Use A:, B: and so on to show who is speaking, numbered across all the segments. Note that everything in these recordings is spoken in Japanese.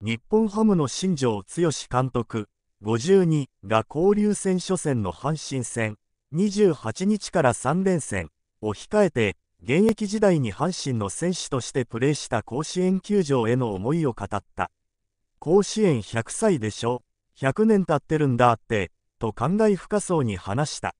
A: 日本ハムの新庄剛志監督52が交流戦初戦の阪神戦28日から3連戦を控えて現役時代に阪神の選手としてプレーした甲子園球場への思いを語った甲子園100歳でしょ100年経ってるんだってと感慨深そうに話した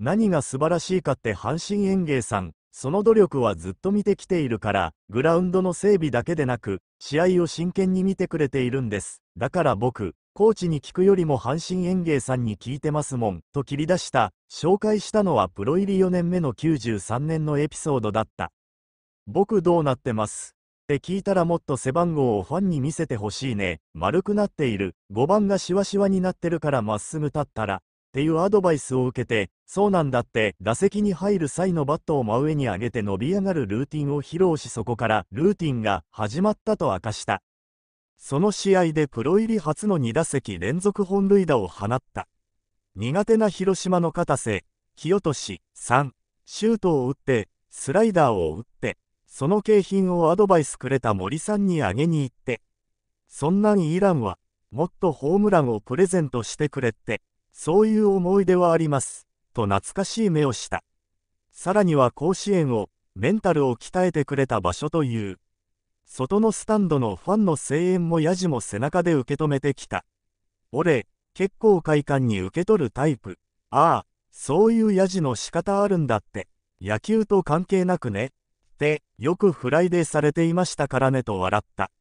A: 何が素晴らしいかって阪神園芸さんその努力はずっと見てきているから、グラウンドの整備だけでなく、試合を真剣に見てくれているんです。だから僕、コーチに聞くよりも阪神園芸さんに聞いてますもん、と切り出した、紹介したのはプロ入り4年目の93年のエピソードだった。僕どうなってますって聞いたらもっと背番号をファンに見せてほしいね。丸くなっている。5番がシワシワになってるからまっすぐ立ったら、っていうアドバイスを受けて、そうなんだって、打席に入る際のバットを真上に上げて伸び上がるルーティンを披露しそこからルーティンが始まったと明かした。その試合でプロ入り初の2打席連続本塁打を放った。苦手な広島の片瀬、清俊、3、シュートを打って、スライダーを打って、その景品をアドバイスくれた森さんにあげに行って、そんなにイランは、もっとホームランをプレゼントしてくれって。そういう思い出はあります、と懐かしい目をした。さらには甲子園を、メンタルを鍛えてくれた場所という。外のスタンドのファンの声援もやじも背中で受け止めてきた。俺、結構快感に受け取るタイプ。ああ、そういうやじの仕方あるんだって。野球と関係なくね。って、よくフライデーされていましたからねと笑った。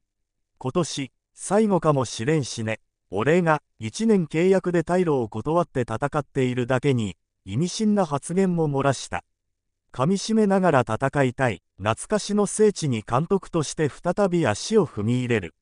A: 今年、最後かもしれんしね。俺が1年契約で退路を断って戦っているだけに、意味深な発言も漏らした。噛みしめながら戦いたい、懐かしの聖地に監督として再び足を踏み入れる。